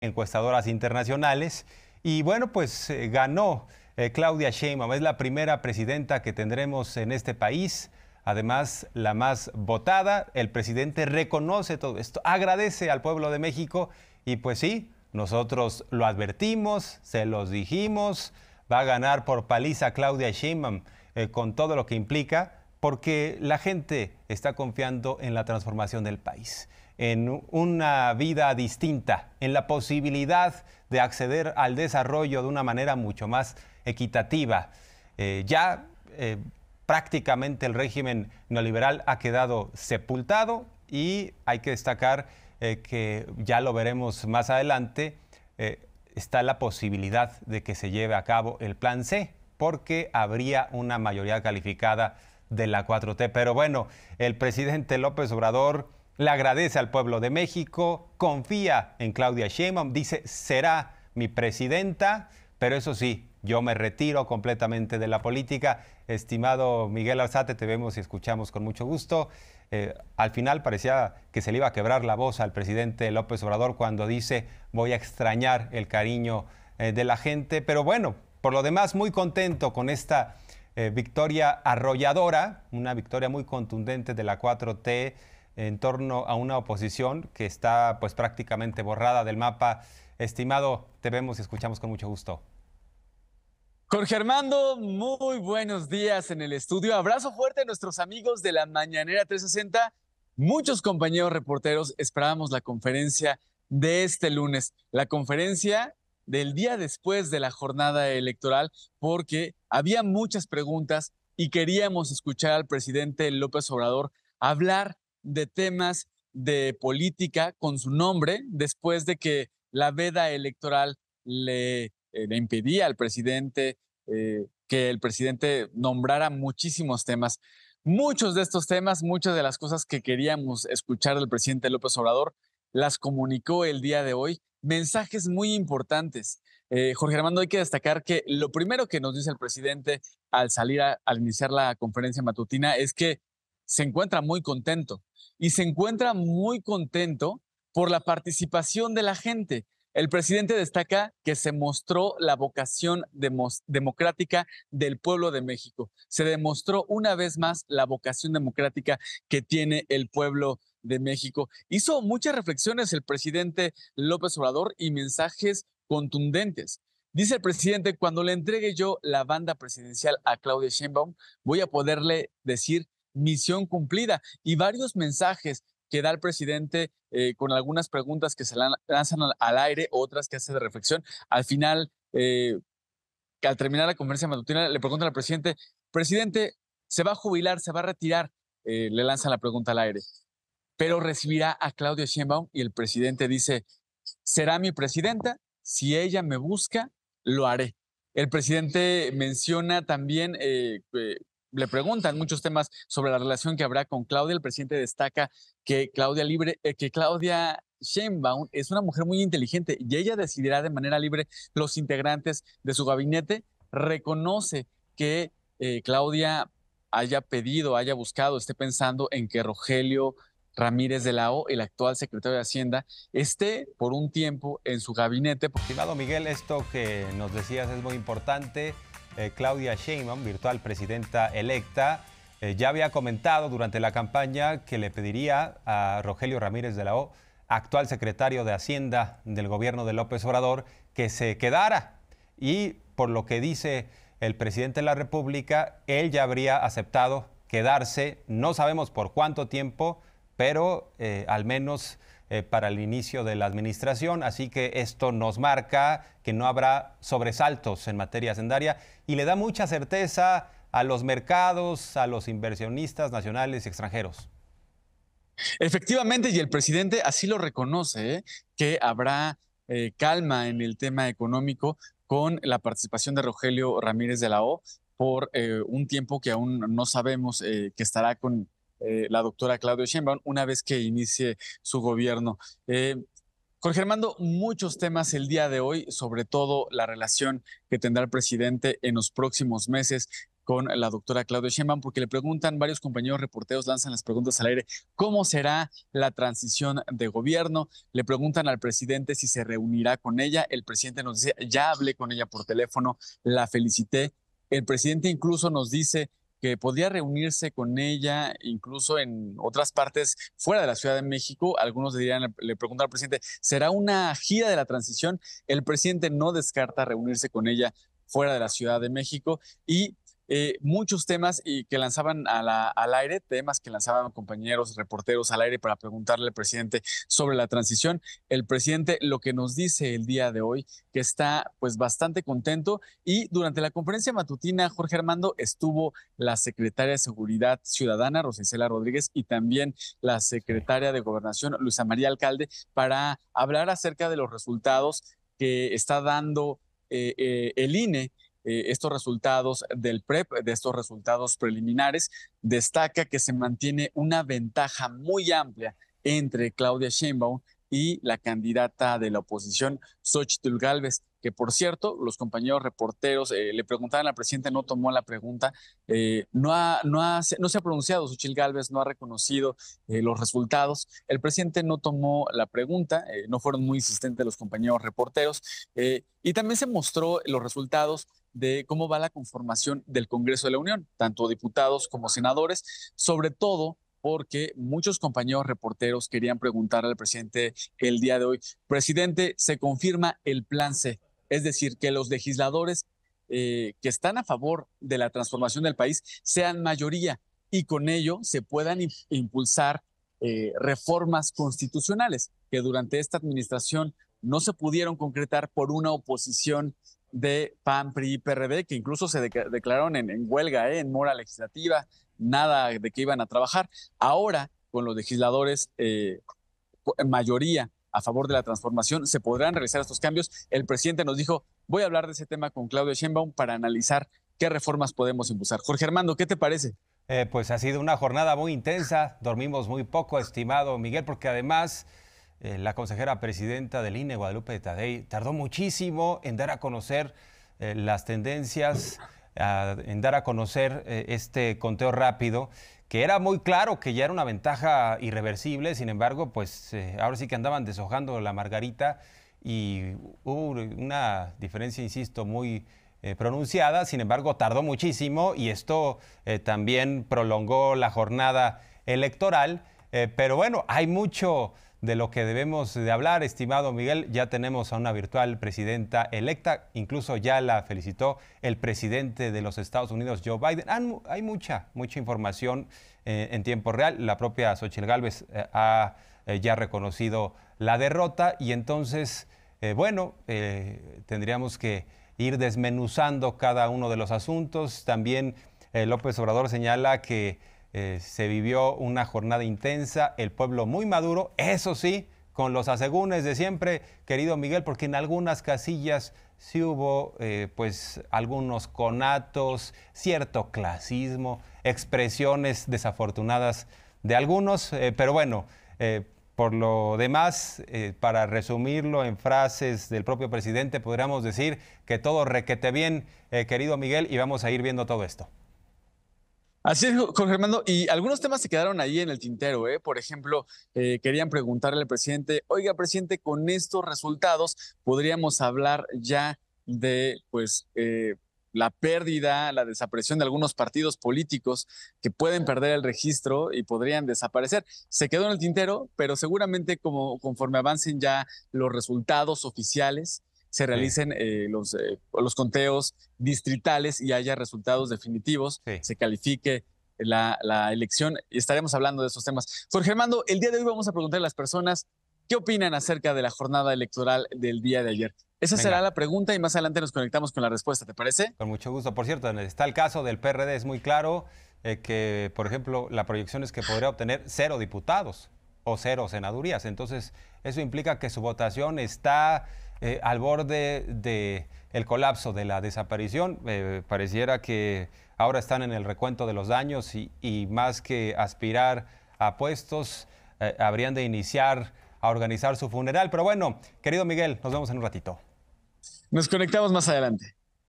encuestadoras internacionales. Y bueno, pues eh, ganó eh, Claudia Sheinbaum, es la primera presidenta que tendremos en este país, además la más votada. El presidente reconoce todo esto, agradece al pueblo de México y pues sí, nosotros lo advertimos, se los dijimos, va a ganar por paliza Claudia Sheinbaum eh, con todo lo que implica, porque la gente está confiando en la transformación del país en una vida distinta, en la posibilidad de acceder al desarrollo de una manera mucho más equitativa. Eh, ya eh, prácticamente el régimen neoliberal ha quedado sepultado y hay que destacar eh, que ya lo veremos más adelante, está la posibilidad de que se lleve a cabo el plan C, porque habría una mayoría calificada de la 4T. Pero bueno, el presidente López Obrador le agradece al pueblo de México, confía en Claudia Sheinbaum, dice será mi presidenta, pero eso sí, yo me retiro completamente de la política. Estimado Miguel Arzate, te vemos y escuchamos con mucho gusto. Eh, al final parecía que se le iba a quebrar la voz al presidente López Obrador cuando dice voy a extrañar el cariño eh, de la gente, pero bueno, por lo demás muy contento con esta eh, victoria arrolladora, una victoria muy contundente de la 4T en torno a una oposición que está pues prácticamente borrada del mapa. Estimado, te vemos y escuchamos con mucho gusto. Jorge Armando, muy buenos días en el estudio. Abrazo fuerte a nuestros amigos de la Mañanera 360. Muchos compañeros reporteros esperábamos la conferencia de este lunes, la conferencia del día después de la jornada electoral, porque había muchas preguntas y queríamos escuchar al presidente López Obrador hablar de temas de política con su nombre después de que la veda electoral le, eh, impedía al presidente eh, que el presidente nombrara muchísimos temas. Muchos de estos temas, muchas de las cosas que queríamos escuchar del presidente López Obrador, las comunicó el día de hoy. Mensajes muy importantes. Eh, Jorge Armando, hay que destacar que lo primero que nos dice el presidente al salir, al iniciar la conferencia matutina, es que se encuentra muy contento y se encuentra muy contento por la participación de la gente. El presidente destaca que se mostró la vocación democrática del pueblo de México. Se demostró una vez más la vocación democrática que tiene el pueblo de México. Hizo muchas reflexiones el presidente López Obrador y mensajes contundentes. Dice el presidente, cuando le entregue yo la banda presidencial a Claudia Sheinbaum, voy a poderle decir misión cumplida y varios mensajes que da el presidente eh, con algunas preguntas que se lanzan al, aire, otras que hace de reflexión. Al final, eh, al terminar la conferencia matutina, le pregunta al presidente, presidente, ¿se va a jubilar, se va a retirar? Eh, le lanzan la pregunta al aire, pero recibirá a Claudio Sheinbaum y el presidente dice, será mi presidenta, si ella me busca, lo haré. El presidente menciona también le preguntan muchos temas sobre la relación que habrá con Claudia. El presidente destaca que Claudia Libre, eh, que Claudia Sheinbaum es una mujer muy inteligente y ella decidirá de manera libre los integrantes de su gabinete. Reconoce que eh, Claudia haya pedido, haya buscado, esté pensando en que Rogelio Ramírez de la O, el actual secretario de Hacienda, esté por un tiempo en su gabinete. Estimado Miguel, esto que nos decías es muy importante. Eh, Claudia Sheinbaum, virtual presidenta electa, eh, ya había comentado durante la campaña que le pediría a Rogelio Ramírez de la O, actual secretario de Hacienda del gobierno de López Obrador, que se quedara. Y por lo que dice el presidente de la República, él ya habría aceptado quedarse, no sabemos por cuánto tiempo, pero eh, al menos eh, para el inicio de la administración, así que esto nos marca que no habrá sobresaltos en materia hacendaria y le da mucha certeza a los mercados, a los inversionistas nacionales y extranjeros. Efectivamente, y el presidente así lo reconoce, ¿eh? que habrá eh, calma en el tema económico con la participación de Rogelio Ramírez de la O por un tiempo que aún no sabemos que estará con eh, la doctora Claudia Sheinbaum una vez que inicie su gobierno. con eh, Jorge muchos temas el día de hoy, sobre todo la relación que tendrá el presidente en los próximos meses con la doctora Claudia Sheinbaum, porque le preguntan, varios compañeros reporteros lanzan las preguntas al aire, ¿cómo será la transición de gobierno? Le preguntan al presidente si se reunirá con ella. El presidente nos dice, ya hablé con ella por teléfono, la felicité. El presidente incluso nos dice que podría reunirse con ella incluso en otras partes fuera de la Ciudad de México. Algunos dirían, le preguntan al presidente, ¿será una gira de la transición? El presidente no descarta reunirse con ella fuera de la Ciudad de México y eh, muchos temas y que lanzaban al aire, temas que lanzaban compañeros, reporteros al aire para preguntarle al presidente sobre la transición. El presidente lo que nos dice el día de hoy, que está pues bastante contento y durante la conferencia matutina, Jorge Armando, estuvo la secretaria de Seguridad Ciudadana, Rosicela Rodríguez, y también la secretaria de Gobernación, Luisa María Alcalde, para hablar acerca de los resultados que está dando eh, eh, el INE eh, estos resultados del PREP, de estos resultados preliminares, destaca que se mantiene una ventaja muy amplia entre Claudia Sheinbaum y la candidata de la oposición, Xochitl Galvez que por cierto, los compañeros reporteros eh, le preguntaban, al presidente no tomó la pregunta, eh, no, no, ha, no se ha pronunciado, Suchil Gálvez no ha reconocido eh, los resultados, el presidente no tomó la pregunta, no fueron muy insistentes los compañeros reporteros, y también se mostró los resultados de cómo va la conformación del Congreso de la Unión, tanto diputados como senadores, sobre todo porque muchos compañeros reporteros querían preguntar al presidente el día de hoy, presidente, ¿se confirma el plan C? Es decir, que los legisladores eh, que están a favor de la transformación del país sean mayoría y con ello se puedan impulsar eh, reformas constitucionales que durante esta administración no se pudieron concretar por una oposición de PAN, PRI y PRD, que incluso se declararon en, huelga, eh, en mora legislativa, nada de que iban a trabajar. Ahora, con los legisladores mayoría a favor de la transformación. Se podrán realizar estos cambios. El presidente nos dijo, voy a hablar de ese tema con Claudio Sheinbaum para analizar qué reformas podemos impulsar. Jorge Armando, ¿qué te parece? Eh, pues ha sido una jornada muy intensa, dormimos muy poco, estimado Miguel, porque además eh, la consejera presidenta del INE, Guadalupe Tadei, tardó muchísimo en dar a conocer eh, las tendencias en dar a conocer eh, este conteo rápido, que era muy claro que ya era una ventaja irreversible, sin embargo, pues eh, ahora sí que andaban deshojando la margarita y hubo una diferencia, insisto, muy eh, pronunciada, sin embargo, tardó muchísimo y esto también prolongó la jornada electoral, pero bueno, hay mucho de lo que debemos de hablar, estimado Miguel. Ya tenemos a una virtual presidenta electa, incluso ya la felicitó el presidente de los Estados Unidos, Joe Biden. hay mucha, mucha información eh, en tiempo real. La propia Xochitl Gálvez eh, ha eh, ya reconocido la derrota y entonces, bueno, tendríamos que ir desmenuzando cada uno de los asuntos. También López Obrador señala que eh, se vivió una jornada intensa, el pueblo muy maduro, eso sí, con los asegúnes de siempre, querido Miguel, porque en algunas casillas sí hubo eh, pues algunos conatos, cierto clasismo, expresiones desafortunadas de algunos, eh, pero bueno, por lo demás, para resumirlo en frases del propio presidente, podríamos decir que todo requete bien, querido Miguel, y vamos a ir viendo todo esto. Así es, Juan Y algunos temas se quedaron ahí en el tintero. ¿eh? Por ejemplo, eh, querían preguntarle al presidente, oiga, presidente, con estos resultados podríamos hablar ya de, pues, eh, la pérdida, la desaparición de algunos partidos políticos que pueden perder el registro y podrían desaparecer. Se quedó en el tintero, pero seguramente como, conforme avancen ya los resultados oficiales, se realicen eh, los, eh, los conteos distritales y haya resultados definitivos, se califique la, la, elección y estaremos hablando de esos temas. Jorge Germando el día de hoy vamos a preguntar a las personas qué opinan acerca de la jornada electoral del día de ayer. Esa será la pregunta y más adelante nos conectamos con la respuesta, ¿te parece? Con mucho gusto. Por cierto, está el caso del PRD, es muy claro eh, que, por ejemplo, la proyección es que podría obtener cero diputados o cero senadurías. Entonces, eso implica que su votación está eh, al borde del colapso, de la desaparición. Eh, pareciera que ahora están en el recuento de los daños y, más que aspirar a puestos, eh, habrían de iniciar a organizar su funeral. Pero bueno, querido Miguel, nos vemos en un ratito. Nos conectamos más adelante.